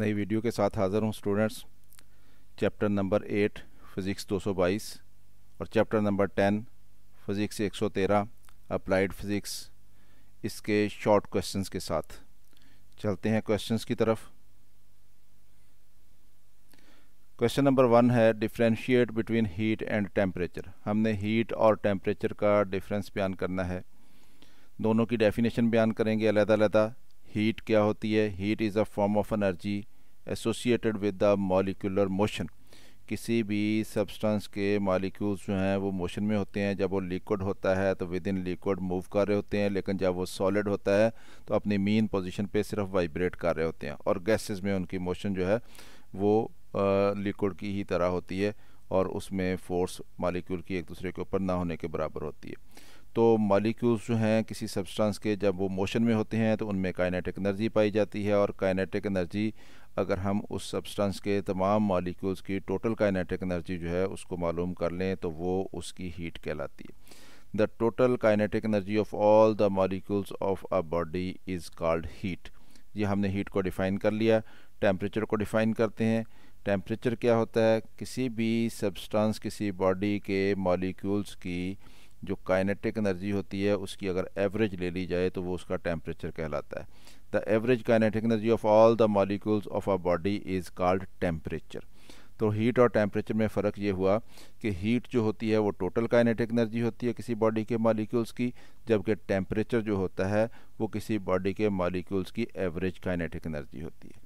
नई वीडियो के साथ हाज़र हूँ students chapter number eight physics 222 और chapter number ten physics 113 applied physics इसके शॉर्ट क्वेश्चंस के साथ चलते हैं क्वेश्चंस की तरफ क्वेश्चन नंबर वन है differentiate between heat and temperature हमने हीट और टेम्परेचर का डिफरेंस बयान करना है दोनों की डेफिनेशन बयान करेंगे अलहदा अलहदा हीट क्या होती है heat is a form of energy associated with the molecular motion किसी भी सब्सटेंस के मॉलिक्यूल्स जो हैं वो मोशन में होते हैं जब वो लिक्विड होता है तो विद इन लिक्विड मूव कर रहे होते हैं लेकिन जब वो सॉलिड होता है तो अपनी मीन पोजीशन पे सिर्फ वाइब्रेट कर रहे होते हैं और गैसेस में उनकी मोशन जो है वो लिक्विड की ही तरह होती है और उसमें फोर्स मालिक्यूल की एक दूसरे के ऊपर ना होने के बराबर होती है तो मालिक्यूल्स जो हैं किसी सब्सटेंस के जब वो मोशन में होते हैं तो उनमें काइनेटिक एनर्जी पाई जाती है और काइनेटिक एनर्जी अगर हम उस सब्सटेंस के तमाम मालिक्यूल्स की टोटल काइनेटिक एनर्जी जो है उसको मालूम कर लें तो वो उसकी हीट कहलाती है the total kinetic energy of all the molecules of a body is called heat ये हमने हीट को डिफ़ाइन कर लिया टेम्परेचर को डिफ़ाइन करते हैं टेम्परेचर क्या होता है किसी भी सब्सटेंस किसी बॉडी के मॉलिक्यूल्स की जो काइनेटिक एनर्जी होती है उसकी अगर एवरेज ले ली जाए तो वो उसका टेम्परेचर कहलाता है the average kinetic energy of all the molecules of a body is called temperature तो हीट और टेम्परेचर में फ़र्क ये हुआ कि हीट जो होती है वो टोटल काइनेटिक एनर्जी होती है किसी बॉडी के मॉलिक्यूल्स की जबकि टेम्परेचर जो होता है वो किसी बॉडी के मॉलिक्यूल्स की एवरेज काइनेटिक एनर्जी होती है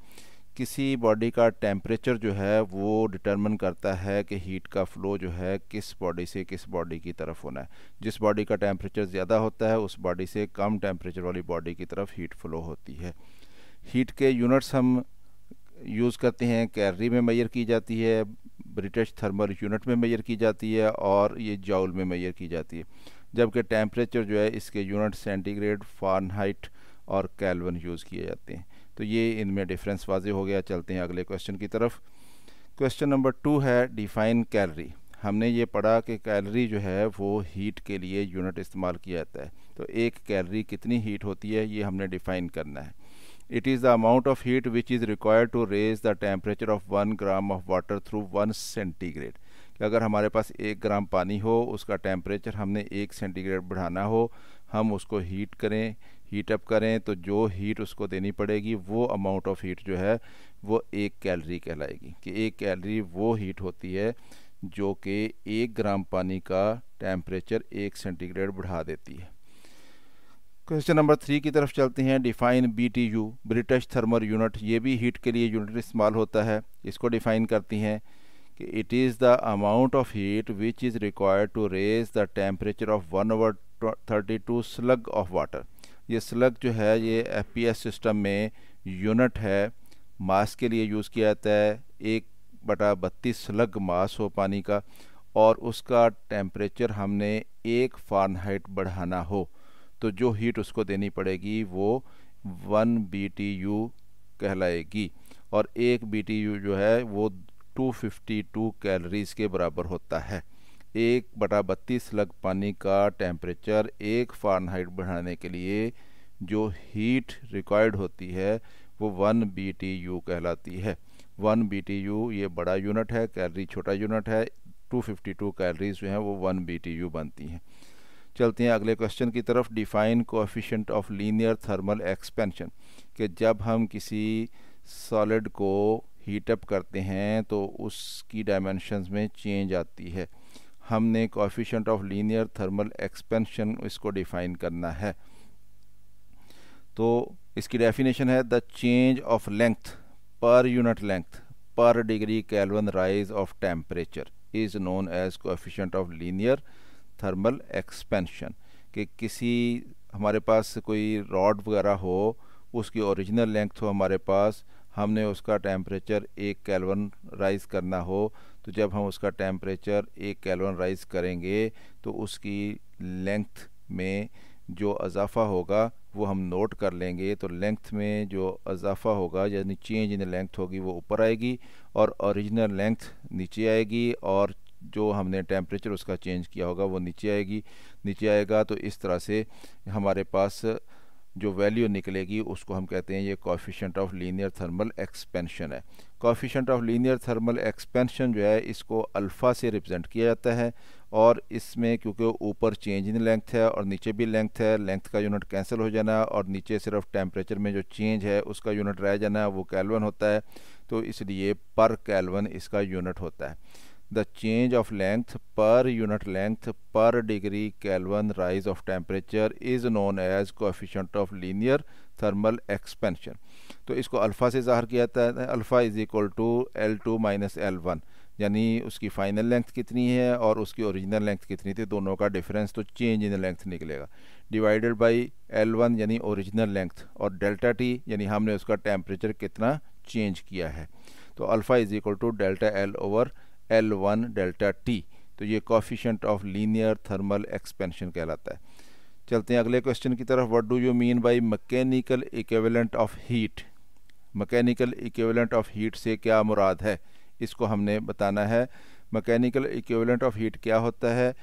किसी बॉडी का टेम्परेचर जो है वो डिटरमिन करता है कि हीट का फ्लो जो है किस बॉडी से किस बॉडी की तरफ होना है जिस बॉडी का टेम्परेचर ज़्यादा होता है उस बॉडी से कम टेम्परेचर वाली बॉडी की तरफ हीट फ्लो होती है हीट के यूनिट्स हम यूज़ करते हैं कैलरी में मैयर की जाती है ब्रिटिश थर्मल यूनिट में मैयर की जाती है और ये जाउल में मैयर की जाती है जबकि टेम्परेचर जो है इसके यूनिट सेंटीग्रेड फारनहाइट और कैलवन यूज़ किए जाते हैं तो ये इनमें डिफरेंस वाजे हो गया चलते हैं अगले क्वेश्चन की तरफ क्वेश्चन नंबर टू है डिफाइन कैलरी हमने ये पढ़ा कि कैलरी जो है वो हीट के लिए यूनिट इस्तेमाल किया जाता है तो एक कैलरी कितनी हीट होती है ये हमने डिफाइन करना है it is the amount of heat which is required to raise the temperature of one gram of water through one centigrade कि अगर हमारे पास एक ग्राम पानी हो उसका टेम्परेचर हमने एक सेंटीग्रेड बढ़ाना हो हम उसको हीट करें हीट अप करें तो जो हीट उसको देनी पड़ेगी वो अमाउंट ऑफ हीट जो है वो एक कैलरी कहलाएगी कि एक कैलरी वो हीट होती है जो कि एक ग्राम पानी का टेम्परेचर एक सेंटीग्रेड बढ़ा देती है क्वेश्चन नंबर थ्री की तरफ चलते हैं define BTU British thermal unit ये भी हीट के लिए यूनिट इस्तेमाल होता है इसको डिफाइन करती हैं कि it is the amount of heat which is required to raise the temperature of one over thirty two slug of water ये स्लग जो है ये एफ पी एस सिस्टम में यूनिट है मास के लिए यूज़ किया जाता है एक बटा बत्तीस स्लग मास हो पानी का और उसका टेम्परेचर हमने एक हाइट बढ़ाना हो तो जो हीट उसको देनी पड़ेगी वो वन बी टी यू कहलाएगी और एक बी टी यू जो है वो टू फिफ्टी टू कैलरीज़ के बराबर होता है एक बटा बत्तीस लग पानी का टेम्परेचर एक फारनहाइट बढ़ाने के लिए जो हीट रिक्वायर्ड होती है वो वन बी टी यू कहलाती है वन बी टी यू ये बड़ा यूनिट है कैलरी छोटा यूनिट है 252 कैलरीज जो हैं वो वन बी टी यू बनती हैं चलते हैं अगले क्वेश्चन की तरफ define coefficient of linear thermal expansion कि जब हम किसी सॉलिड को हीटअप करते हैं तो उसकी डायमेंशन में चेंज आती है हमने coefficient of linear thermal expansion इसको डिफाइन करना है तो इसकी डेफिनेशन है the change of length per unit length per degree kelvin rise of temperature is known as coefficient of linear thermal expansion कि किसी हमारे पास कोई रॉड वगैरह हो उसकी ओरिजिनल लेंथ हो हमारे पास हमने उसका टेम्परेचर एक कैलवन राइज करना हो तो जब हम उसका टेम्परेचर एक कैलोन राइज करेंगे तो उसकी लेंथ में जो अजाफा होगा वो हम नोट कर लेंगे तो लेंथ में जो अजाफा होगा यानी चेंज इन लेंथ होगी वो ऊपर आएगी और ओरिजिनल लेंथ नीचे आएगी और जो हमने टेम्परेचर उसका चेंज किया होगा वो नीचे आएगी नीचे आएगा तो इस तरह से हमारे पास जो वैल्यू निकलेगी उसको हम कहते हैं ये coefficient of linear thermal expansion है coefficient of linear thermal expansion जो है इसको अल्फ़ा से रिप्रेजेंट किया जाता है और इसमें क्योंकि ऊपर चेंज इन लेंथ है और नीचे भी लेंथ है लेंथ का यूनिट कैंसिल हो जाना और नीचे सिर्फ टेम्परेचर में जो चेंज है उसका यूनिट रह जाना वो कैलवन होता है तो इसलिए पर कैलवन इसका यूनिट होता है the change of length per unit length per degree kelvin rise of temperature is known as coefficient of linear thermal expansion तो इसको अल्फ़ा से ज़ाहर किया जाता है alpha is equal to L two minus L one यानी उसकी final length कितनी है और उसकी ओरिजिनल लेंथ कितनी थी दोनों का डिफरेंस तो चेंज इन लेंथ निकलेगा डिवाइडेड बाई एल वन यानी ओरिजिनल लेंथ और डेल्टा टी यानी हमने उसका टेम्परेचर कितना चेंज किया है तो alpha is equal to delta L over L one delta T तो ये coefficient of linear thermal expansion कहलाता है चलते हैं अगले क्वेश्चन की तरफ what do you mean by mechanical equivalent of heat mechanical equivalent of heat से क्या मुराद है इसको हमने बताना है मैकेनिकल इक्वलेंट ऑफ हीट क्या होता है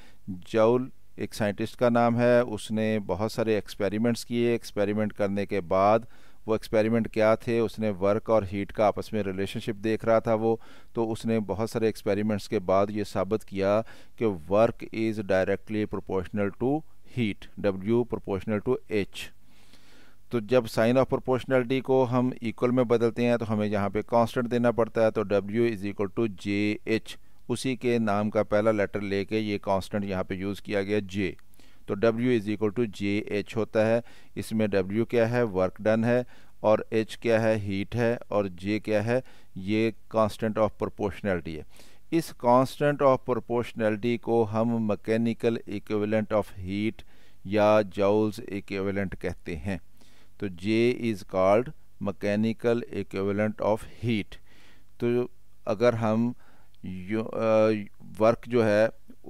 जौल एक साइंटिस्ट का नाम है उसने बहुत सारे एक्सपेरिमेंट्स किए एक्सपेरिमेंट करने के बाद वो एक्सपेरिमेंट क्या थे उसने वर्क और हीट का आपस में रिलेशनशिप देख रहा था वो तो उसने बहुत सारे एक्सपेरिमेंट्स के बाद ये साबित किया कि work is directly proportional to heat W proportional to H तो जब साइन ऑफ प्रोपोर्शनलिटी को हम इक्वल में बदलते हैं तो हमें यहाँ पे कांस्टेंट देना पड़ता है तो W is equal to J H उसी के नाम का पहला लेटर लेके ये कांस्टेंट यहाँ पे यूज़ किया गया J तो W is equal to J H होता है इसमें W क्या है वर्क डन है और H क्या है हीट है और J क्या है ये कांस्टेंट ऑफ प्रोपोर्शनलिटी है इस कांस्टेंट ऑफ प्रोपोर्शनैलिटी को हम मैकेनिकल इक्विवेलेंट ऑफ हीट या जाउल्स इक्विवेलेंट कहते हैं तो J is called mechanical equivalent of heat तो अगर हम वर्क जो है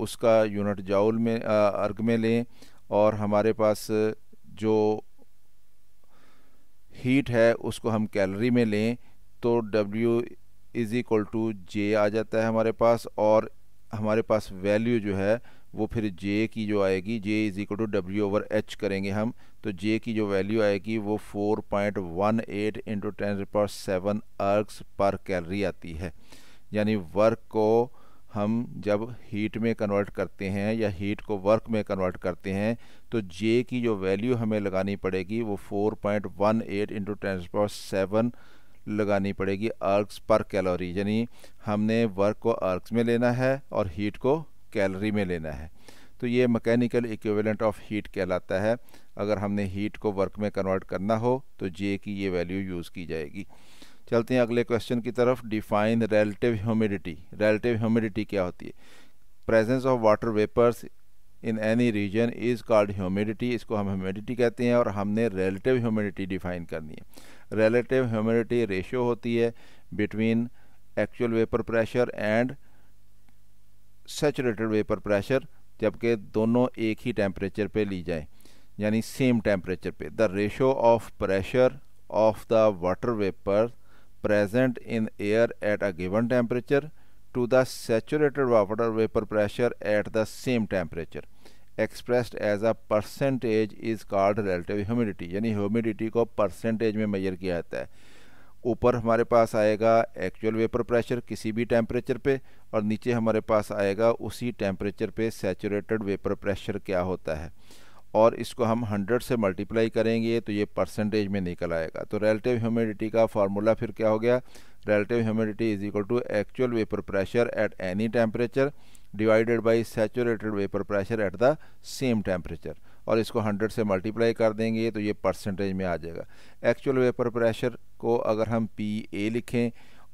उसका यूनिट जाउल में अर्ग में लें और हमारे पास जो हीट है उसको हम कैलोरी में लें तो W is equal to J आ जाता है हमारे पास और हमारे पास वैल्यू जो है वो फिर जे की जो आएगी J is equal to W over H करेंगे हम तो जे की जो वैल्यू आएगी वो 4.18 point one eight into ten पर सेवन अर्ग्स पर कैलरी आती है यानी वर्क को हम जब हीट में कन्वर्ट करते हैं या हीट को वर्क में कन्वर्ट करते हैं तो जे की जो वैल्यू हमें लगानी पड़ेगी वो 4.18 point one eight into ten पर सेवन लगानी पड़ेगी अर्ग्स पर कैलोरी यानी हमने वर्क को अर्ग्स में लेना है और हीट को कैलोरी में लेना है तो ये मैकेनिकल इक्विवेलेंट ऑफ हीट कहलाता है अगर हमने हीट को वर्क में कन्वर्ट करना हो तो जे की ये वैल्यू यूज़ की जाएगी चलते हैं अगले क्वेश्चन की तरफ define relative humidity relative humidity क्या होती है presence of water vapours in any region is called humidity इसको हम ह्यूमिडिटी कहते हैं और हमने रेलेटिव ह्यूमिडिटी डिफाइन करनी है रिलेटिव ह्यूमिडिटी रेशियो होती है between actual vapour pressure and saturated vapour pressure जबकि दोनों एक ही टेम्परेचर पे ली जाए यानी सेम टेम्परेचर पे the ratio of pressure of the water vapour present in air at a given temperature to the saturated water vapour pressure at the same temperature expressed as a percentage is called relative humidity यानी humidity को percentage में measure किया जाता है ऊपर हमारे पास आएगा actual vapour pressure किसी भी टेम्परेचर पे और नीचे हमारे पास आएगा उसी टेम्परेचर पे सेचुरेटेड वेपर प्रेशर क्या होता है और इसको हम 100 से मल्टीप्लाई करेंगे तो ये परसेंटेज में निकल आएगा तो रिलेटिव ह्यूमिडिटी का फार्मूला फिर क्या हो गया relative humidity is equal to actual vapour pressure at any temperature divided by saturated vapour pressure at the same temperature और इसको 100 से मल्टीप्लाई कर देंगे तो ये परसेंटेज में आ जाएगा एक्चुअल वेपर प्रेशर को अगर हम पी ए लिखें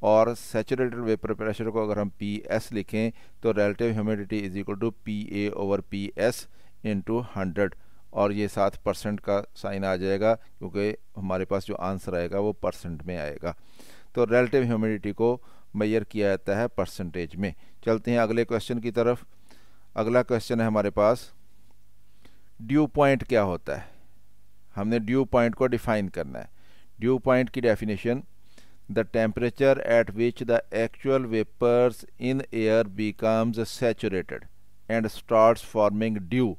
और सेचुरेटेड वेपर प्रेशर को अगर हम पी एस लिखें तो relative humidity is equal to P A over P S into hundred और ये सात परसेंट का साइन आ जाएगा क्योंकि हमारे पास जो आंसर आएगा वो परसेंट में आएगा तो रिलेटिव ह्यूमिडिटी को मैयर किया जाता है परसेंटेज में चलते हैं अगले क्वेश्चन की तरफ अगला क्वेश्चन है हमारे पास ड्यू पॉइंट क्या होता है हमने ड्यू पॉइंट को डिफाइन करना है ड्यू पॉइंट की definition the temperature at which the actual vapours in air becomes saturated and start forming dew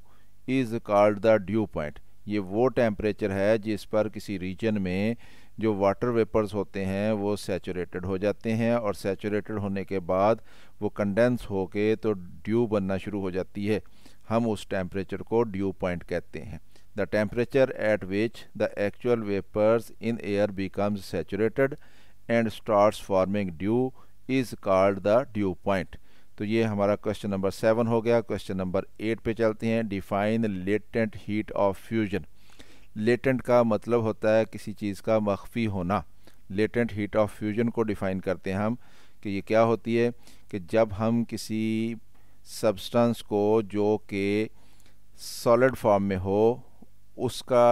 is called the dew point ये वो टेम्परेचर है जिस पर किसी रीजन में जो वाटर वेपर्स होते हैं वो सैचुरेटेड हो जाते हैं और सैचुरेटेड होने के बाद वो कंडेंस हो के तो ड्यू बनना शुरू हो जाती है हम उस टेम्परेचर को ड्यू पॉइंट कहते हैं the temperature at which the actual vapours in air becomes saturated and starts forming dew is called the dew point तो ये हमारा क्वेश्चन नंबर सेवन हो गया क्वेश्चन नंबर एट पे चलते हैं define latent heat of fusion latent का मतलब होता है किसी चीज़ का मख्फी होना लेटेंट हीट ऑफ फ्यूजन को डिफ़ाइन करते हैं हम कि ये क्या होती है कि जब हम किसी सब्सटेंस को जो कि सॉलिड फॉर्म में हो उसका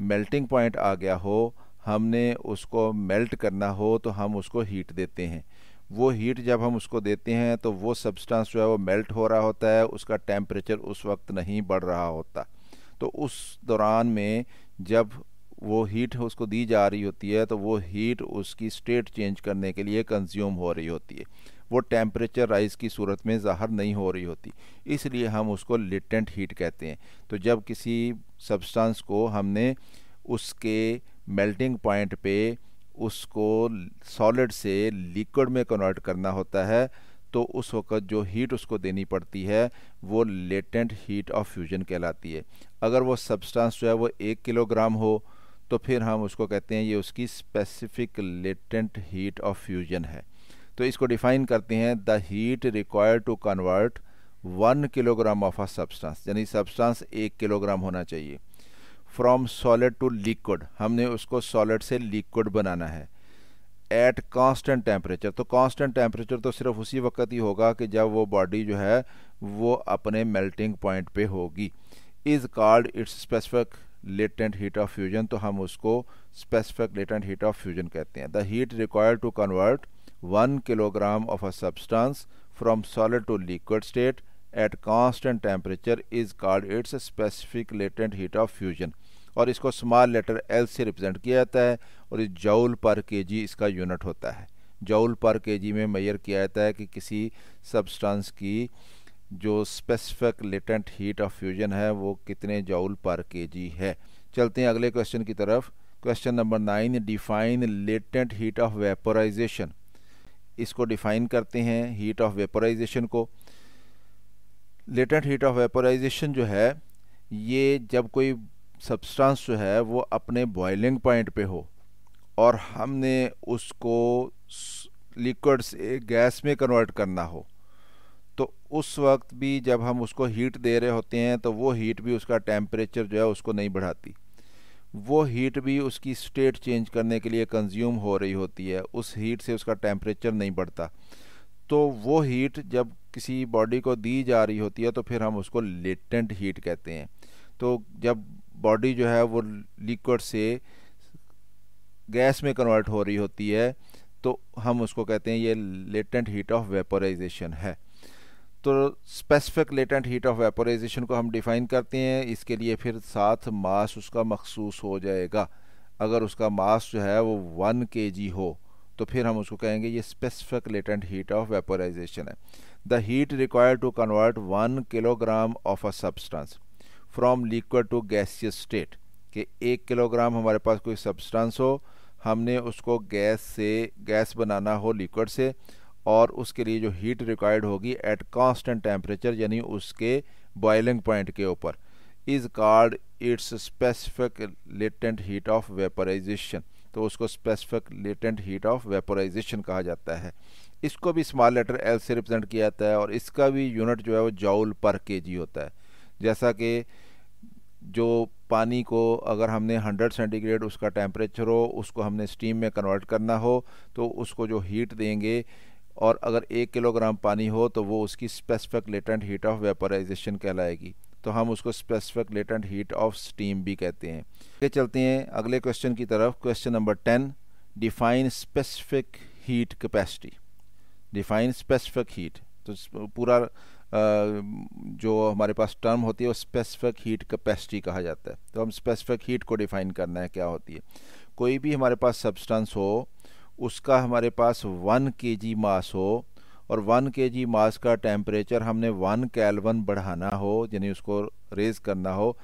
मेल्टिंग पॉइंट आ गया हो हमने उसको मेल्ट करना हो तो हम उसको हीट देते हैं वो हीट जब हम उसको देते हैं तो वो सब्सटेंस जो है वो मेल्ट हो रहा होता है उसका टेम्परेचर उस वक्त नहीं बढ़ रहा होता तो उस दौरान में जब वो हीट उसको दी जा रही होती है तो वो हीट उसकी स्टेट चेंज करने के लिए कंज्यूम हो रही होती है वो टेम्परेचर राइज की सूरत में ज़ाहर नहीं हो रही होती इसलिए हम उसको लिटेंट हीट कहते हैं तो जब किसी सब्सटेंस को हमने उसके मेल्टिंग पॉइंट पे उसको सॉलिड से लिक्विड में कन्वर्ट करना होता है तो उस वक़्त जो हीट उसको देनी पड़ती है वो लेटेंट हीट ऑफ फ्यूजन कहलाती है अगर वो सब्सटेंस जो है वो एक किलोग्राम हो तो फिर हम उसको कहते हैं ये उसकी specific latent heat of fusion है तो इसको डिफाइन करते हैं the heat required to convert one kilogram of a substance यानी सब्सटेंस एक किलोग्राम होना चाहिए फ्रॉम सॉलिड टू लिक्विड हमने उसको सॉलिड से लिक्विड बनाना है एट कांस्टेंट टेम्परेचर तो कांस्टेंट टेम्परेचर तो सिर्फ उसी वक्त ही होगा कि जब वो बॉडी जो है वो अपने मेल्टिंग पॉइंट पे होगी is called its specific latent heat of fusion तो हम उसको specific latent heat of fusion कहते हैं the heat required to convert one kilogram of a substance from solid to liquid state at constant temperature is called its specific latent heat of fusion और इसको small letter L से represent किया जाता है और इस जौल पर जी इसका यूनिट होता है जौल पर के जी में मैयर किया जाता है कि किसी सब्सटेंस की जो specific latent heat of fusion है वो कितने जौल पर के जी है चलते हैं अगले क्वेश्चन की तरफ question number nine define latent heat of vaporisation इसको डिफाइन करते हैं हीट ऑफ वेपोराइजेशन को लेटेंट हीट ऑफ वेपोराइजेशन जो है ये जब कोई सब्सटेंस जो है वो अपने बॉइलिंग पॉइंट पे हो और हमने उसको लिक्विड से गैस में कन्वर्ट करना हो तो उस वक्त भी जब हम उसको हीट दे रहे होते हैं तो वो हीट भी उसका टेम्परेचर जो है उसको नहीं बढ़ाती वो हीट भी उसकी स्टेट चेंज करने के लिए कंज्यूम हो रही होती है उस हीट से उसका टेम्परेचर नहीं बढ़ता तो वो हीट जब किसी बॉडी को दी जा रही होती है तो फिर हम उसको लेटेंट हीट कहते हैं तो जब बॉडी जो है वो लिक्विड से गैस में कन्वर्ट हो रही होती है तो हम उसको कहते हैं ये लेटेंट हीट ऑफ वेपोराइजेशन है तो specific latent heat of vaporisation को हम डिफ़ाइन करते हैं इसके लिए फिर साथ मास उसका मखसूस हो जाएगा अगर उसका मास जो है वो वन के हो तो फिर हम उसको कहेंगे ये specific latent heat of vaporisation है the heat required to convert one kilogram of a substance from liquid to gaseous state कि एक किलोग्राम हमारे पास कोई सब्सटेंस हो हमने उसको गैस से गैस बनाना हो लिक्विड से और उसके लिए जो हीट रिक्वायर्ड होगी एट कांस्टेंट टेम्परेचर यानी उसके बॉइलिंग पॉइंट के ऊपर is called its specific latent heat of vaporisation तो उसको specific latent heat of vaporisation कहा जाता है इसको भी स्मॉल लेटर एल से रिप्रेजेंट किया जाता है और इसका भी यूनिट जो है वो जाउल पर के जी होता है जैसा कि जो पानी को अगर हमने 100 सेंटीग्रेड उसका टेम्परेचर हो उसको हमने स्टीम में कन्वर्ट करना हो तो उसको जो हीट देंगे और अगर एक किलोग्राम पानी हो तो वो उसकी specific latent heat of vaporisation कहलाएगी तो हम उसको specific latent heat of steam भी कहते हैं आगे चलते हैं अगले क्वेश्चन की तरफ question number ten define specific heat capacity define specific heat तो पूरा जो हमारे पास टर्म होती है वो स्पेसिफिक हीट कैपेसिटी कहा जाता है तो हम स्पेसिफिक हीट को डिफाइन करना है क्या होती है कोई भी हमारे पास सब्सटेंस हो उसका हमारे पास वन के जी मास हो और वन के जी मास का टेम्परेचर हमने वन कैलवन बढ़ाना हो यानी उसको रेज करना हो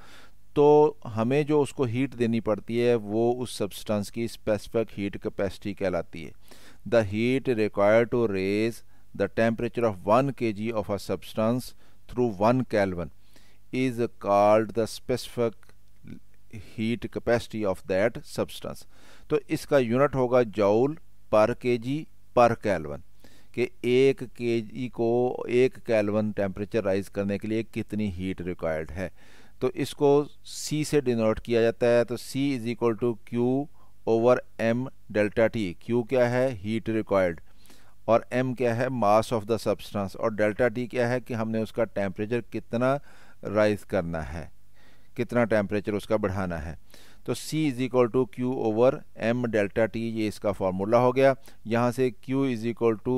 तो हमें जो उसको हीट देनी पड़ती है वो उस सब्सटेंस की स्पेसिफिक हीट कैपेसिटी कहलाती है the heat required to raise the temperature of 1 kg of a substance through 1 Kelvin is called the specific heat capacity of that substance तो इसका यूनिट होगा जॉल पर के जी पर कैलवन कि एक के जी को एक कैलवन टेम्परेचर राइज करने के लिए कितनी हीट रिक्वायर्ड है तो इसको सी से डिनोट किया जाता है तो C is equal to Q over M delta T Q क्या है हीट रिक्वायर्ड और एम क्या है मास ऑफ द सब्सटेंस और डेल्टा टी क्या है कि हमने उसका टेम्परेचर कितना राइज करना है कितना टेम्परेचर उसका बढ़ाना है तो C is equal to Q over M delta T ये इसका फार्मूला हो गया यहाँ से Q is equal to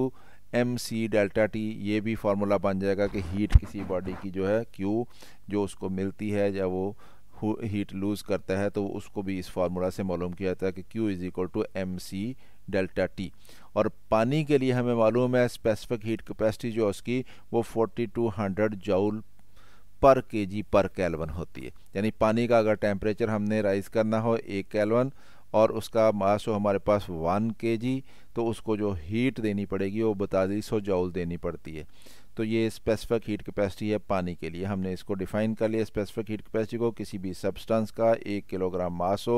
M C delta T ये भी फार्मूला बन जाएगा कि हीट किसी बॉडी की जो है Q जो उसको मिलती है या वो हीट लूज़ करता है तो उसको भी इस फार्मूला से मालूम किया जाता है कि Q is equal to M C delta T और पानी के लिए हमें मालूम है स्पेसिफिक हीट कैपेसिटी जो उसकी वो 4200 जूल पर के जी पर कैलवन होती है यानी पानी का अगर टेम्परेचर हमने राइज करना हो एक कैलवन और उसका मास हो हमारे पास वन के जी तो उसको जो हीट देनी पड़ेगी वो बतालीस सौ जाउल देनी पड़ती है तो ये स्पेसिफिक हीट कैपेसिटी है पानी के लिए हमने इसको डिफाइन कर लिया स्पेसिफिक हीट कैपेसिटी को किसी भी सब्सटेंस का एक किलोग्राम मास हो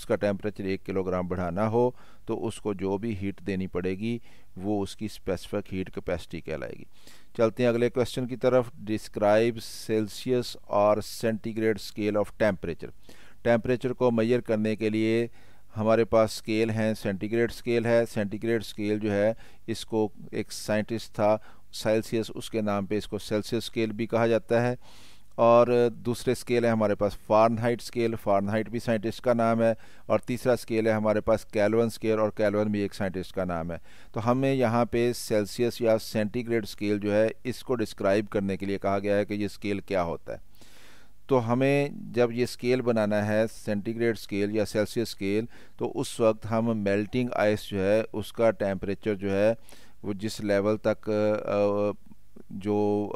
उसका टेम्परेचर एक किलोग्राम बढ़ाना हो तो उसको जो भी हीट देनी पड़ेगी वो उसकी स्पेसिफिक हीट कैपेसिटी कहलाएगी चलते हैं अगले क्वेश्चन की तरफ डिस्क्राइब सेल्सियस और centigrade scale of temperature temperature को मैयर करने के लिए हमारे पास स्केल हैं सेंटीग्रेड स्केल है सेंटीग्रेड स्केल जो है इसको एक साइंटिस्ट था सेल्सियस उसके नाम पे इसको सेल्सियस स्केल भी कहा जाता है और दूसरे स्केल है हमारे पास फारनहाइट स्केल फारनहाइट भी साइंटिस्ट का नाम है और तीसरा स्केल है हमारे पास कैलवन स्केल और कैलवन भी एक साइंटिस्ट का नाम है तो हमें यहाँ पे सेल्सियस या सेंटीग्रेड स्केल जो है इसको डिस्क्राइब करने के लिए कहा गया है कि ये स्केल क्या होता है तो हमें जब ये स्केल बनाना है सेंटीग्रेड स्केल या सेल्सियस स्केल तो उस वक्त हम मेल्टिंग आइस जो है उसका टेम्परेचर जो है वो जिस लेवल तक जो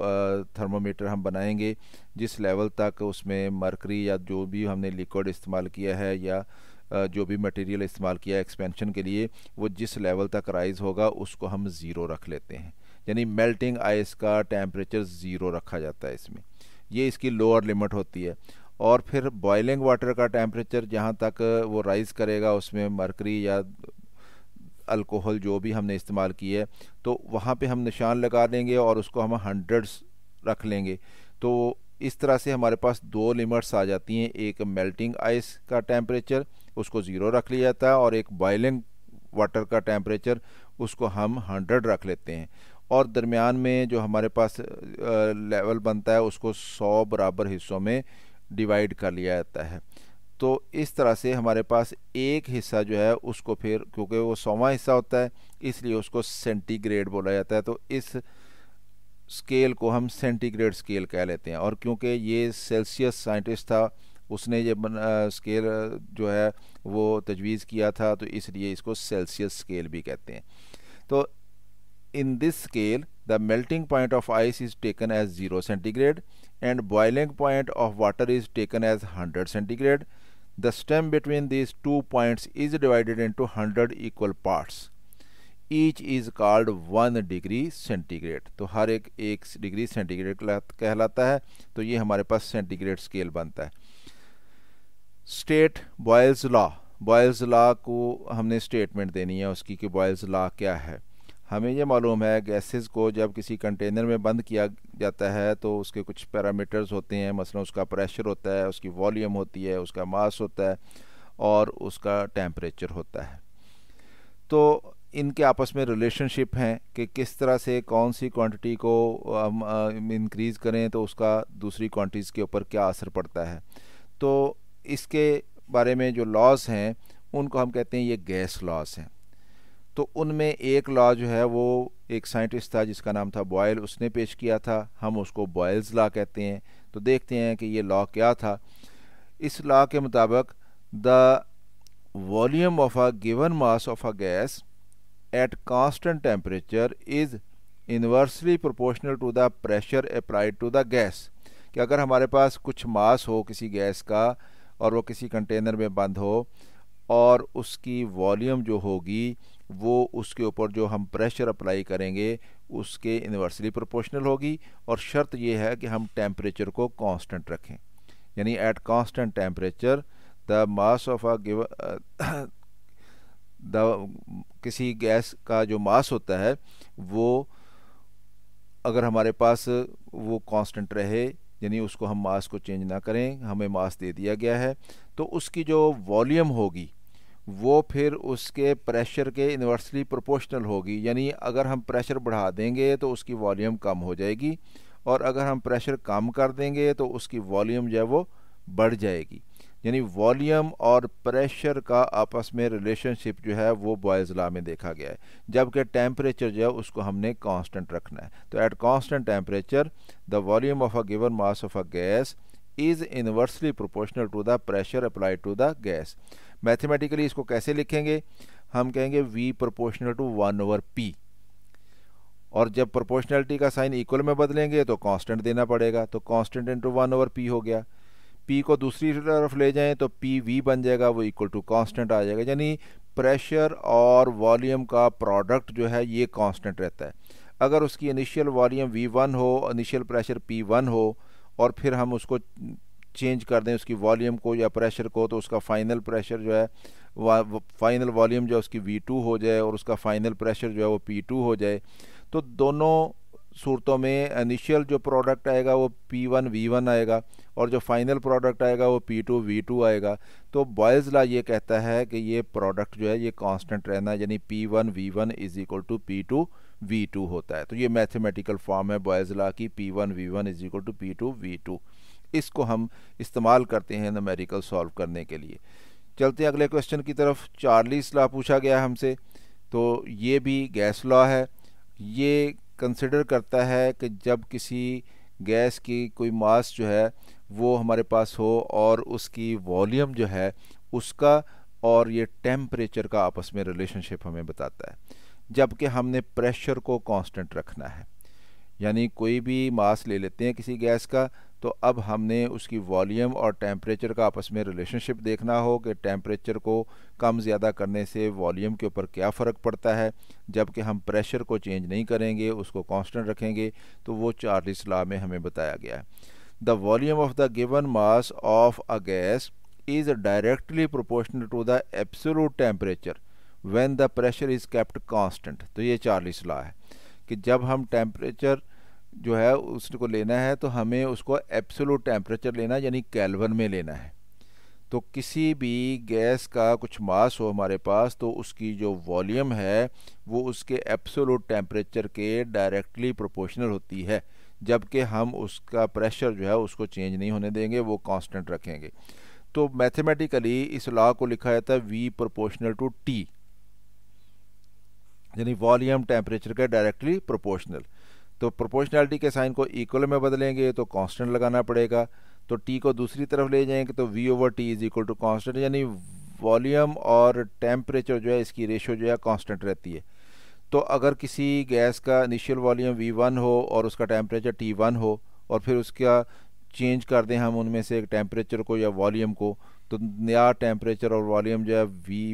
थर्मोमीटर हम बनाएंगे जिस लेवल तक उसमें मरकरी या जो भी हमने लिक्विड इस्तेमाल किया है या जो भी मटेरियल इस्तेमाल किया एक्सपेंशन के लिए वो जिस लेवल तक राइज़ होगा उसको हम ज़ीरो रख लेते हैं यानी मेल्टिंग आइस का टेम्परेचर ज़ीरो रखा जाता है इसमें ये इसकी लोअर लिमिट होती है और फिर बॉयलिंग वाटर का टेम्परेचर जहाँ तक वो राइज़ करेगा उसमें मरकरी या अल्कोहल जो भी हमने इस्तेमाल किया है तो वहाँ पे हम निशान लगा देंगे और उसको हम हंड्रेड्स रख लेंगे तो इस तरह से हमारे पास दो लिमिट्स आ जाती हैं एक मेल्टिंग आइस का टेम्परेचर उसको ज़ीरो रख लिया जाता है और एक बॉयलिंग वाटर का टेम्परेचर उसको हम हंड्रेड रख लेते हैं और दरमियान में जो हमारे पास लेवल बनता है उसको सौ बराबर हिस्सों में डिवाइड कर लिया जाता है तो इस तरह से हमारे पास एक हिस्सा जो है उसको फिर क्योंकि वो सौवा हिस्सा होता है इसलिए उसको सेंटीग्रेड बोला जाता है तो इस स्केल को हम सेंटीग्रेड स्केल कह लेते हैं और क्योंकि ये सेल्सियस साइंटिस्ट था उसने ये स्केल जो है वो तजवीज़ किया था तो इसलिए इसको सेल्सियस स्केल भी कहते हैं तो in this scale the melting point of ice is taken as zero centigrade and boiling point of water is taken as hundred centigrade The stem between these two points is divided into hundred equal parts each is called one degree centigrade तो हर एक एक degree centigrade कहलाता है तो ये हमारे पास centigrade scale बनता है state Boyle's law Boyle's law को हमने स्टेटमेंट देनी है उसकी कि बॉयल्स लॉ क्या है हमें यह मालूम है गैसेस को जब किसी कंटेनर में बंद किया जाता है तो उसके कुछ पैरामीटर्स होते हैं मसलन उसका प्रेशर होता है उसकी वॉल्यूम होती है उसका मास होता है और उसका टेम्परेचर होता है तो इनके आपस में रिलेशनशिप हैं कि किस तरह से कौन सी क्वांटिटी को हम इंक्रीज़ करें तो उसका दूसरी क्वांटिटीज़ के ऊपर क्या असर पड़ता है तो इसके बारे में जो लॉस हैं उनको हम कहते हैं ये गैस लॉस हैं तो उनमें एक लॉ जो है वो एक साइंटिस्ट था जिसका नाम था बॉयल उसने पेश किया था हम उसको बॉयल्स लॉ कहते हैं तो देखते हैं कि ये लॉ क्या था इस लॉ के मुताबिक the volume of a given mass of a gas at constant temperature is inversely proportional to the pressure applied to the gas कि अगर हमारे पास कुछ मास हो किसी गैस का और वो किसी कंटेनर में बंद हो और उसकी वॉल्यूम जो होगी वो उसके ऊपर जो हम प्रेशर अप्लाई करेंगे उसके इन्वर्सली प्रोपोर्शनल होगी और शर्त ये है कि हम टेम्परेचर को कांस्टेंट रखें यानी at constant temperature the mass of a give the किसी गैस का जो मास होता है वो अगर हमारे पास वो कांस्टेंट रहे यानी उसको हम मास को चेंज ना करें हमें मास दे दिया गया है तो उसकी जो वॉल्यूम होगी वो फिर उसके प्रेशर के इन्वर्सली प्रोपोर्शनल होगी यानी अगर हम प्रेशर बढ़ा देंगे तो उसकी वॉल्यूम कम हो जाएगी और अगर हम प्रेशर कम कर देंगे तो उसकी वॉल्यूम जो है वो बढ़ जाएगी यानी वॉल्यूम और प्रेशर का आपस में रिलेशनशिप जो है वो बॉयज़ ला में देखा गया है जबकि टेम्परेचर जो है उसको हमने कांस्टेंट रखना है तो at constant temperature the volume of a given mass of a gas is inversely proportional to the pressure apply to the gas mathematically इसको कैसे लिखेंगे हम कहेंगे V proportional to one over P और जब प्रोपोर्शनलिटी का साइन इक्वल में बदलेंगे तो कांस्टेंट देना पड़ेगा तो constant into one over P हो गया पी को दूसरी तरफ ले जाएं तो पी वी बन जाएगा वो इक्वल टू कांस्टेंट आ जाएगा यानी प्रेशर और वॉल्यूम का प्रोडक्ट जो है ये कांस्टेंट रहता है अगर उसकी इनिशियल वॉल्यूम वी वन हो इनिशियल प्रेशर पी वन हो और फिर हम उसको चेंज कर दें उसकी वॉल्यूम को या प्रेशर को तो उसका फाइनल प्रेशर जो है फाइनल वॉल्यूम जो है उसकी वी टू हो जाए और उसका फाइनल प्रेशर जो है वो पी टू हो जाए तो दोनों सूरतों में इनिशियल जो प्रोडक्ट आएगा वो पी वन वी वन आएगा और जो फाइनल प्रोडक्ट आएगा वो पी टू वी टू आएगा तो बॉयज़ ला ये कहता है कि ये प्रोडक्ट जो है ये कांस्टेंट रहना यानी P one V one is equal to P two V two होता है तो ये मैथमेटिकल फॉर्म है बॉयज़ला की P one V one is equal to P two V two इसको हम इस्तेमाल करते हैं नमेरिकल सॉल्व करने के लिए चलते हैं अगले क्वेश्चन की तरफ चार्लीस लॉ पूछा गया हमसे तो ये भी गैस लॉ है ये कंसिडर करता है कि जब किसी गैस की कोई मास जो है वो हमारे पास हो और उसकी वॉल्यूम जो है उसका और ये टेम्परेचर का आपस में रिलेशनशिप हमें बताता है जबकि हमने प्रेशर को कांस्टेंट रखना है यानी कोई भी मास ले लेते हैं किसी गैस का तो अब हमने उसकी वॉल्यूम और टेम्परेचर का आपस में रिलेशनशिप देखना हो कि टेम्परेचर को कम ज़्यादा करने से वॉल्यूम के ऊपर क्या फ़र्क पड़ता है जबकि हम प्रेशर को चेंज नहीं करेंगे उसको कांस्टेंट रखेंगे तो वो चार्लिस सलाह में हमें बताया गया है the volume of the given mass of a gas is directly proportional to the absolute temperature when the pressure is kept constant तो ये चार्लिस ला है कि जब हम टेम्परेचर जो है उसको लेना है तो हमें उसको एप्सोलूट टेम्परेचर लेना यानी कैलवन में लेना है तो किसी भी गैस का कुछ मास हो हमारे पास तो उसकी जो वॉल्यूम है वो उसके एप्सोलूट टेम्परेचर के डायरेक्टली प्रोपोर्शनल होती है जबकि हम उसका प्रेशर जो है उसको चेंज नहीं होने देंगे वो कांस्टेंट रखेंगे तो मैथमेटिकली इस लॉ को लिखा जाता है वी प्रोपोर्शनल टू टी यानी वॉल्यूम टेम्परेचर के डायरेक्टली प्रोपोर्शनल तो प्रोपोर्शनैलिटी के साइन को इक्वल में बदलेंगे तो कांस्टेंट लगाना पड़ेगा तो टी को दूसरी तरफ ले जाएंगे तो V over T is equal to constant यानी वॉल्यूम और टेम्परेचर जो है इसकी रेशियो जो है कांस्टेंट रहती है तो अगर किसी गैस का इनिशियल वॉल्यूम वी वन हो और उसका टेम्परेचर टी वन हो और फिर उसका चेंज कर दें हम उनमें से एक टेम्परेचर को या वॉल्यूम को तो नया टेम्परेचर और वॉल्यूम जो है V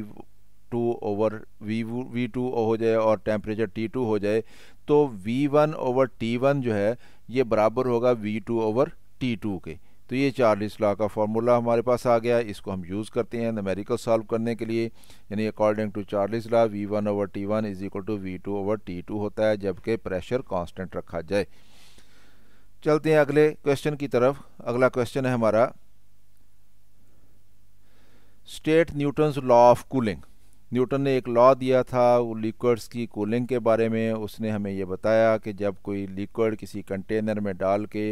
two over V V two हो जाए और टेम्परेचर टी टू हो जाए तो V one over T one जो है ये बराबर होगा V two over T two के तो ये चार्लिस लॉ का फार्मूला हमारे पास आ गया इसको हम यूज़ करते हैं नमेरिकल सॉल्व करने के लिए यानी according to Charles's law V one over T one is equal to V two over T two होता है जबकि प्रेशर कांस्टेंट रखा जाए चलते हैं अगले क्वेश्चन की तरफ अगला क्वेश्चन है हमारा state Newton's law of cooling Newton ने एक लॉ दिया था लिक्विड्स की कूलिंग के बारे में उसने हमें यह बताया कि जब कोई लिक्विड किसी कंटेनर में डाल के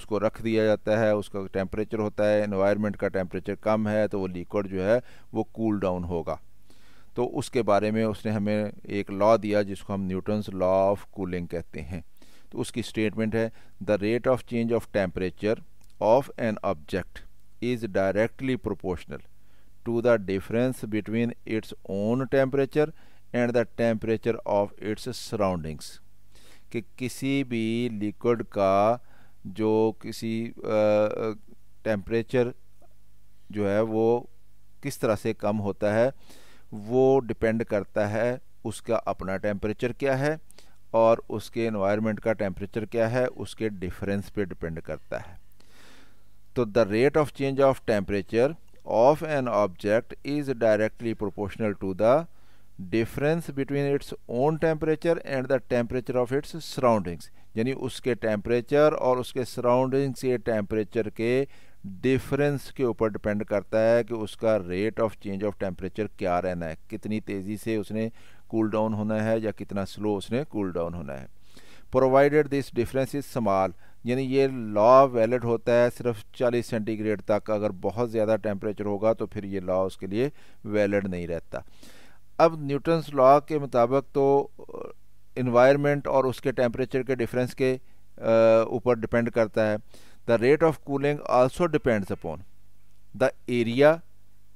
उसको रख दिया जाता है उसका टेम्परेचर होता है इन्वायरमेंट का टेम्परेचर कम है तो वो लिक्विड जो है वो कूल cool डाउन होगा तो उसके बारे में उसने हमें एक लॉ दिया जिसको हम न्यूटन्स लॉ ऑफ कूलिंग कहते हैं तो उसकी स्टेटमेंट है the rate of change of temperature of an object is directly proportional to the difference between its own temperature and the temperature of its surroundings कि किसी भी लिक्विड का जो किसी टेम्परेचर जो है वो किस तरह से कम होता है वो डिपेंड करता है उसका अपना टेम्परेचर क्या है और उसके इन्वायरमेंट का टेम्परेचर क्या है उसके डिफरेंस पे डिपेंड करता है तो the rate of change of temperature of an object is directly proportional to the difference between its own temperature and the temperature of its surroundings यानी उसके टेम्परेचर और उसके सराउंडिंग्स के टेम्परेचर के डिफरेंस के ऊपर डिपेंड करता है कि उसका rate of change of temperature क्या रहना है कितनी तेज़ी से उसने कूल cool डाउन होना है या कितना स्लो उसने कूल cool डाउन होना है provided this difference is small यानी ये लॉ वैलिड होता है सिर्फ 40 सेंटीग्रेड तक अगर बहुत ज़्यादा टेम्परेचर होगा तो फिर ये लॉ उसके लिए वैलिड नहीं रहता अब न्यूटन्स लॉ के मुताबिक तो इन्वायरमेंट और उसके टेम्परेचर के डिफरेंस के ऊपर डिपेंड करता है the rate of cooling also depends upon the area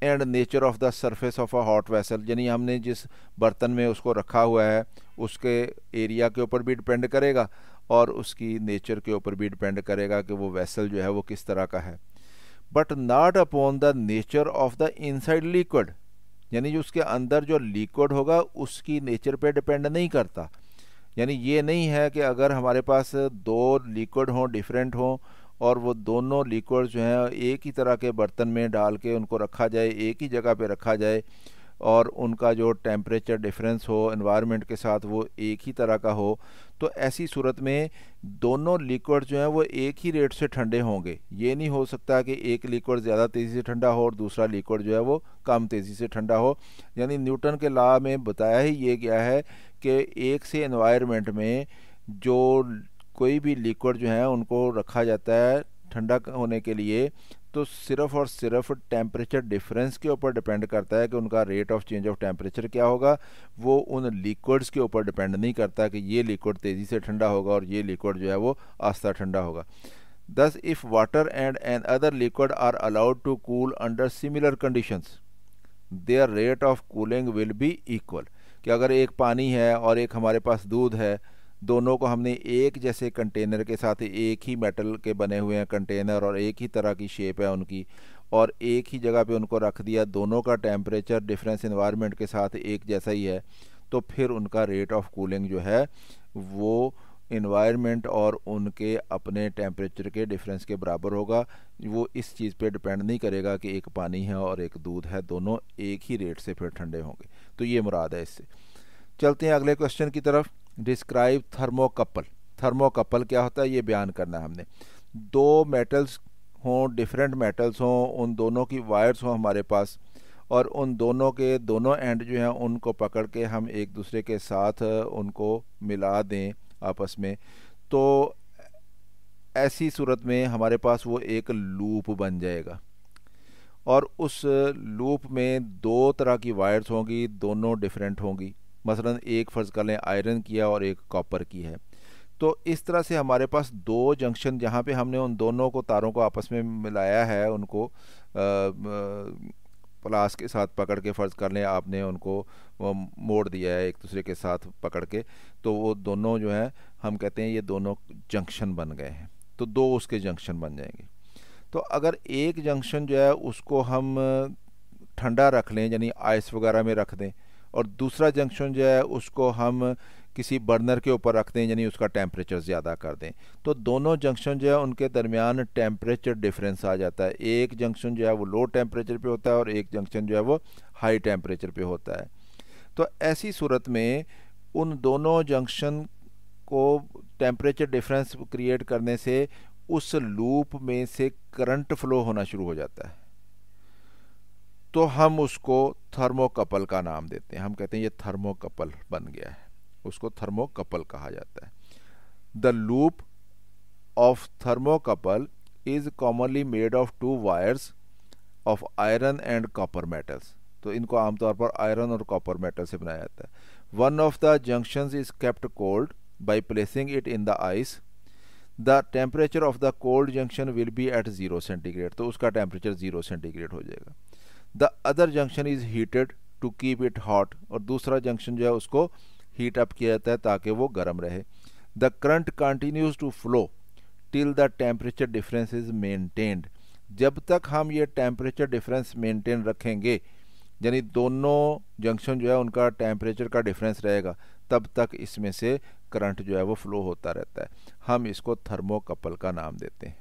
and nature of the surface of a hot vessel यानी हमने जिस बर्तन में उसको रखा हुआ है उसके एरिया के ऊपर भी डिपेंड करेगा और उसकी नेचर के ऊपर भी डिपेंड करेगा कि वो वेसल जो है वो किस तरह का है but not upon the nature of the inside liquid यानी जो उसके अंदर जो लिक्विड होगा उसकी नेचर पे डिपेंड नहीं करता यानी ये नहीं है कि अगर हमारे पास दो लिक्विड हों डिफरेंट हों और वो दोनों लिक्विड जो हैं एक ही तरह के बर्तन में डाल के उनको रखा जाए एक ही जगह पे रखा जाए और उनका जो टेम्परेचर डिफरेंस हो एनवायरनमेंट के साथ वो एक ही तरह का हो तो ऐसी सूरत में दोनों लिक्विड जो हैं वो एक ही रेट से ठंडे होंगे ये नहीं हो सकता कि एक लिक्विड ज़्यादा तेज़ी से ठंडा हो और दूसरा लिक्विड जो है वो कम तेज़ी से ठंडा हो यानी न्यूटन के ला में बताया ही ये गया है कि एक से इन्वायरमेंट में जो कोई भी लिक्विड जो है उनको रखा जाता है ठंडा होने के लिए तो सिर्फ और सिर्फ टेम्परेचर डिफरेंस के ऊपर डिपेंड करता है कि उनका rate of change of temperature क्या होगा वो उन लिक्विड्स के ऊपर डिपेंड नहीं करता कि ये लिक्विड तेज़ी से ठंडा होगा और ये लिक्विड जो है वो आस्था ठंडा होगा thus if water and and other liquid are allowed to cool under similar conditions their rate of cooling will be equal कि अगर एक पानी है और एक हमारे पास दूध है दोनों को हमने एक जैसे कंटेनर के साथ एक ही मेटल के बने हुए हैं कंटेनर और एक ही तरह की शेप है उनकी और एक ही जगह पे उनको रख दिया दोनों का टेम्परेचर डिफरेंस इन्वायरमेंट के साथ एक जैसा ही है तो फिर उनका रेट ऑफ कूलिंग जो है वो इन्वायरमेंट और उनके अपने टेम्परेचर के डिफरेंस के बराबर होगा वो इस चीज़ पे डिपेंड नहीं करेगा कि एक पानी है और एक दूध है दोनों एक ही रेट से फिर ठंडे होंगे तो ये मुराद है इससे चलते हैं अगले क्वेश्चन की तरफ डिस्क्राइब थर्मोकपल थर्मोकपल क्या होता है ये बयान करना है हमने दो मेटल्स हों डिफरेंट मेटल्स हों उन दोनों की वायर्स हों हमारे पास और उन दोनों के दोनों एंड जो हैं उनको पकड़ के हम एक दूसरे के साथ उनको मिला दें आपस में तो ऐसी सूरत में हमारे पास वो एक लूप बन जाएगा और उस लूप में दो तरह की वायर्स होंगी दोनों डिफरेंट होंगी मसलन एक फ़र्ज़ कर लें आयरन की है और एक कॉपर की है तो इस तरह से हमारे पास दो जंक्शन जहाँ पे हमने उन दोनों को तारों को आपस में मिलाया है उनको प्लास के साथ पकड़ के फ़र्ज़ कर लें आपने उनको मोड़ दिया है एक दूसरे के साथ पकड़ के तो वो दोनों जो हैं हम कहते हैं ये दोनों जंक्शन बन गए हैं तो दो उसके जंक्शन बन जाएंगे तो अगर एक जंक्शन जो है उसको हम ठंडा रख लें यानी आइस वगैरह में रख दें और दूसरा जंक्शन जो है उसको हम किसी बर्नर के ऊपर रख दें यानी उसका टेम्परेचर ज़्यादा कर दें तो दोनों जंक्शन जो है उनके दरमियान टेम्परेचर डिफरेंस आ जाता है एक जंक्शन जो है वो लो टेम्परेचर पे होता है और एक जंक्शन जो है वो हाई टेम्परेचर पे होता है तो ऐसी सूरत में उन दोनों जंक्शन को टेम्परेचर डिफरेंस क्रिएट करने से उस लूप में से करंट फ्लो होना शुरू हो जाता है तो हम उसको थर्मोकपल का नाम देते हैं हम कहते हैं ये थर्मोकपल बन गया है उसको थर्मोकपल कहा जाता है the loop of thermocouple is commonly made of two wires of iron and copper metals तो इनको आमतौर पर आयरन और कॉपर मेटल से बनाया जाता है one of the junction is kept cold by placing it in the ice the temperature of the cold junction will be at zero centigrade तो उसका टेम्परेचर ज़ीरो सेंटीग्रेड हो जाएगा the other junction is heated to keep it hot और दूसरा junction जो है उसको heat up किया जाता है ताकि वो गर्म रहे the current continues to flow till the temperature difference is maintained जब तक हम ये टेम्परेचर डिफरेंस मेनटेन रखेंगे यानी दोनों जंक्शन जो है उनका टेम्परेचर का डिफरेंस रहेगा तब तक इसमें से करंट जो है वो फ्लो होता रहता है हम इसको थर्मोकपल का नाम देते हैं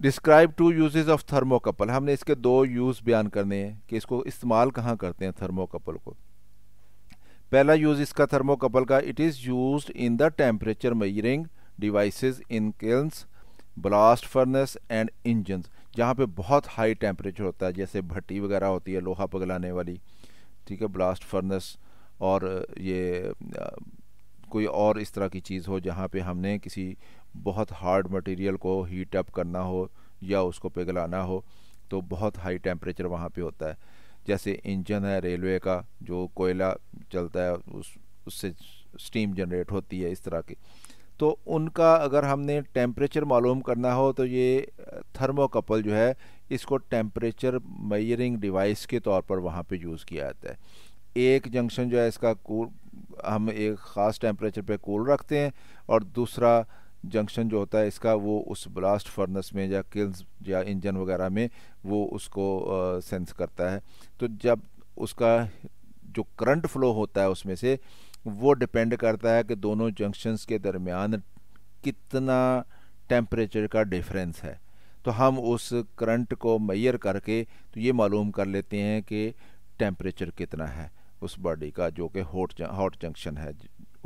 describe two uses of thermocouple हमने इसके दो यूज़ बयान करने हैं कि इसको इस्तेमाल कहाँ करते हैं थर्मोकपल को पहला यूज़ इसका थर्मोकपल का it is use in the temperature measuring devices in kilns blast furnace and engine जहाँ पे बहुत हाई टेम्परेचर होता है जैसे भट्टी वगैरह होती है लोहा पगलाने वाली ठीक है ब्लास्ट फर्नेस और ये कोई और इस तरह की चीज़ हो जहाँ पे हमने किसी बहुत हार्ड मटेरियल को हीट अप करना हो या उसको पिघलाना हो तो बहुत हाई टेम्परेचर वहाँ पे होता है जैसे इंजन है रेलवे का जो कोयला चलता है उस उससे स्टीम जनरेट होती है इस तरह की तो उनका अगर हमने टेम्परेचर मालूम करना हो तो ये थर्मोकपल जो है इसको टेम्परेचर मेजरिंग डिवाइस के तौर पर वहाँ पे यूज़ किया जाता है एक जंक्शन जो है इसका कूल हम एक ख़ास टेम्परेचर पे कूल रखते हैं और दूसरा जंक्शन जो होता है इसका वो उस ब्लास्ट फर्नेस में या किल्स या इंजन वगैरह में वो उसको आ, सेंस करता है तो जब उसका जो करंट फ्लो होता है उसमें से वो डिपेंड करता है कि दोनों जंक्शंस के दरमियान कितना टेम्परेचर का डिफरेंस है तो हम उस करंट को मैयर करके तो ये मालूम कर लेते हैं कि टेम्परेचर कितना है उस बॉडी का जो कि हॉट हॉट जंक्शन है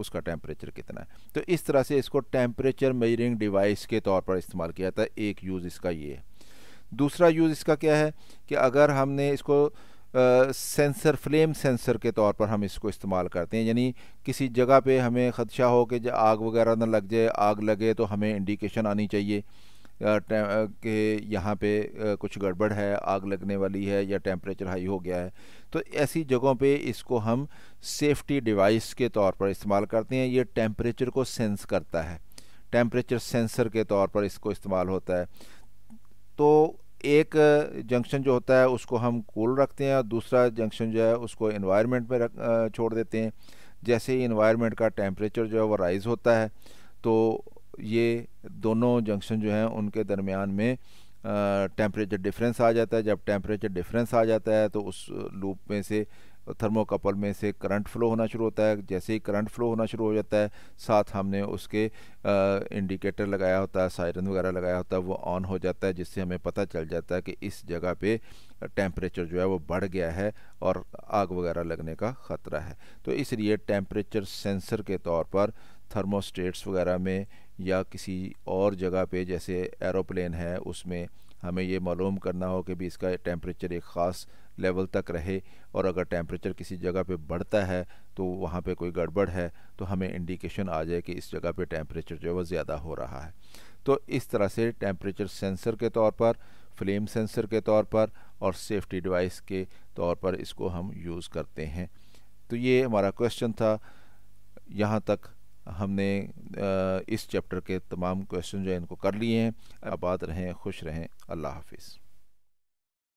उसका टेम्परेचर कितना है तो इस तरह से इसको टेम्परेचर मेजरिंग डिवाइस के तौर पर इस्तेमाल किया जाता है एक यूज़ इसका ये है दूसरा यूज़ इसका क्या है कि अगर हमने इसको सेंसर फ्लेम सेंसर के तौर पर हम इसको इस्तेमाल करते हैं यानी किसी जगह पे हमें ख़दशा हो कि आग वगैरह ना लग जाए आग लगे तो हमें इंडिकेशन आनी चाहिए कि यहाँ पे कुछ गड़बड़ है आग लगने वाली है या टेम्परेचर हाई हो गया है तो ऐसी जगहों पे इसको हम सेफ्टी डिवाइस के तौर पर इस्तेमाल करते हैं ये टेम्परेचर को सेंस करता है टेम्परेचर सेंसर के तौर पर इसको इस्तेमाल होता है तो एक जंक्शन जो होता है उसको हम कूल रखते हैं और दूसरा जंक्शन जो है उसको इन्वायरमेंट में रख छोड़ देते हैं जैसे ही इन्वायरमेंट का टेम्परेचर जो है वो राइज़ होता है तो ये दोनों जंक्शन जो हैं उनके दरमियान में टेम्परेचर डिफरेंस आ जाता है जब टेम्परेचर डिफरेंस आ जाता है तो उस लूप में से थर्मोकपल में से करंट फ्लो होना शुरू होता है जैसे ही करंट फ्लो होना शुरू हो जाता है साथ हमने उसके इंडिकेटर लगाया होता है सायरन वगैरह लगाया होता है वो ऑन हो जाता है जिससे हमें पता चल जाता है कि इस जगह पे टेम्परेचर जो है वो बढ़ गया है और आग वगैरह लगने का ख़तरा है तो इसलिए टेम्परेचर सेंसर के तौर पर थर्मोस्टेट्स वगैरह में या किसी और जगह पे जैसे एरोप्लेन है उसमें हमें ये मालूम करना हो कि भी इसका टेम्परेचर एक ख़ास लेवल तक रहे और अगर टेम्परेचर किसी जगह पे बढ़ता है तो वहाँ पे कोई गड़बड़ है तो हमें इंडिकेशन आ जाए कि इस जगह पे टेम्परेचर जो है वो ज़्यादा हो रहा है तो इस तरह से टेम्परेचर सेंसर के तौर पर फ्लेम सेंसर के तौर पर और सेफ्टी डिवाइस के तौर पर इसको हम यूज़ करते हैं तो ये हमारा क्वेश्चन था यहाँ तक हमने इस चैप्टर के तमाम क्वेश्चन जो है इनको कर लिए हैं आबाद रहें खुश रहें अल्लाह हाफिज़